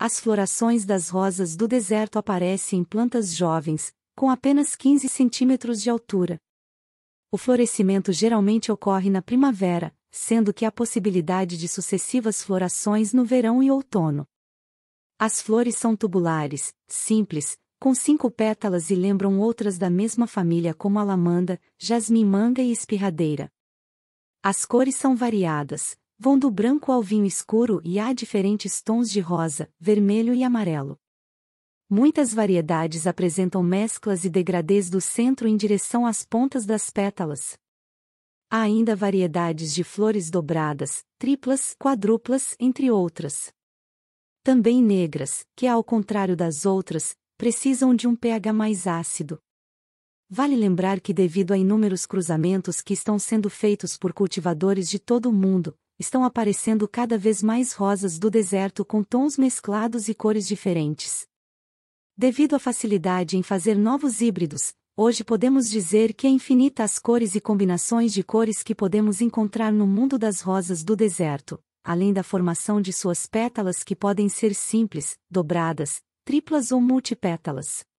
as florações das rosas do deserto aparecem em plantas jovens, com apenas 15 centímetros de altura. O florescimento geralmente ocorre na primavera, sendo que há possibilidade de sucessivas florações no verão e outono. As flores são tubulares, simples, com cinco pétalas e lembram outras da mesma família como alamanda, jasmim manga e espirradeira. As cores são variadas, Vão do branco ao vinho escuro e há diferentes tons de rosa, vermelho e amarelo. Muitas variedades apresentam mesclas e degradês do centro em direção às pontas das pétalas. Há ainda variedades de flores dobradas, triplas, quadruplas, entre outras. Também negras, que ao contrário das outras, precisam de um pH mais ácido. Vale lembrar que devido a inúmeros cruzamentos que estão sendo feitos por cultivadores de todo o mundo, estão aparecendo cada vez mais rosas do deserto com tons mesclados e cores diferentes. Devido à facilidade em fazer novos híbridos, hoje podemos dizer que é infinita as cores e combinações de cores que podemos encontrar no mundo das rosas do deserto, além da formação de suas pétalas que podem ser simples, dobradas, triplas ou multipétalas.